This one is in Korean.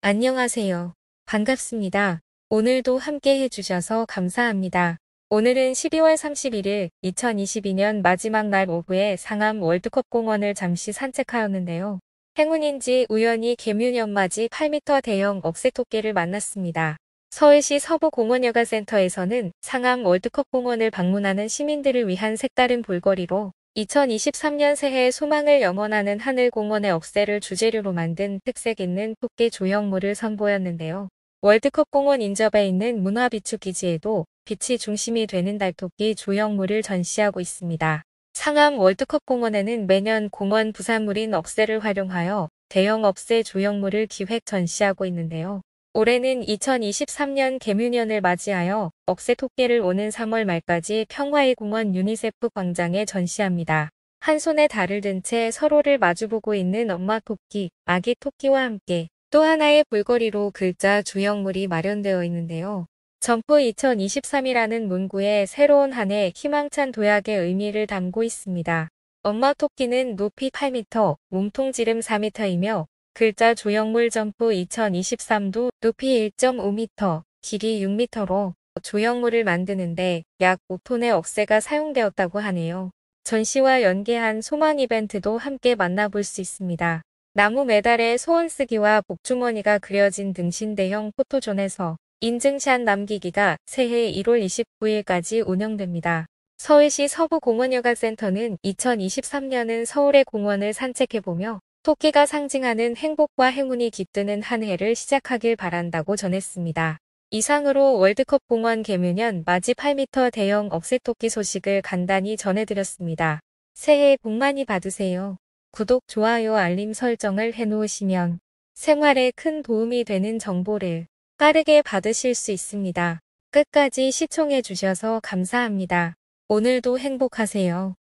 안녕하세요. 반갑습니다. 오늘도 함께 해주셔서 감사합니다. 오늘은 12월 31일 2022년 마지막 날 오후에 상암 월드컵 공원을 잠시 산책하였는데요. 행운인지 우연히 개뮤년맞이 8m 대형 억새 토끼를 만났습니다. 서울시 서부공원여가센터에서는 상암 월드컵 공원을 방문하는 시민들을 위한 색다른 볼거리로 2023년 새해 소망을 염원하는 하늘공원의 억새를 주재료로 만든 특색 있는 토끼 조형물을 선보였는데요. 월드컵 공원 인접에 있는 문화비축기지에도 빛이 중심이 되는 달토끼 조형물을 전시하고 있습니다. 상암 월드컵 공원에는 매년 공원 부산물인 억새를 활용하여 대형 억새 조형물을 기획 전시하고 있는데요. 올해는 2023년 개묘년을 맞이하여 억새 토끼를 오는 3월 말까지 평화의 공원 유니세프 광장에 전시합니다. 한 손에 달을 든 채 서로를 마주보고 있는 엄마 토끼, 아기 토끼와 함께 또 하나의 볼거리로 글자 주형물이 마련되어 있는데요. 점프 2023이라는 문구에 새로운 한 해 희망찬 도약의 의미를 담고 있습니다. 엄마 토끼는 높이 8m, 몸통 지름 4m이며 글자 조형물 점프 2023도 높이 1.5m, 길이 6m로 조형물을 만드는데 약 5톤의 억새가 사용되었다고 하네요. 전시와 연계한 소망 이벤트도 함께 만나볼 수 있습니다. 나무 메달에 소원 쓰기와 복주머니가 그려진 등신 대형 포토존에서 인증샷 남기기가 새해 1월 29일까지 운영됩니다. 서울시 서부공원여가센터는 2023년은 서울의 공원을 산책해보며 토끼가 상징하는 행복과 행운이 깃드는 한 해를 시작하길 바란다고 전했습니다. 이상으로 월드컵 공원 개묘년 맞이 8m 대형 억새토끼 소식을 간단히 전해드렸습니다. 새해 복 많이 받으세요. 구독, 좋아요, 알림 설정을 해놓으시면 생활에 큰 도움이 되는 정보를 빠르게 받으실 수 있습니다. 끝까지 시청해주셔서 감사합니다. 오늘도 행복하세요.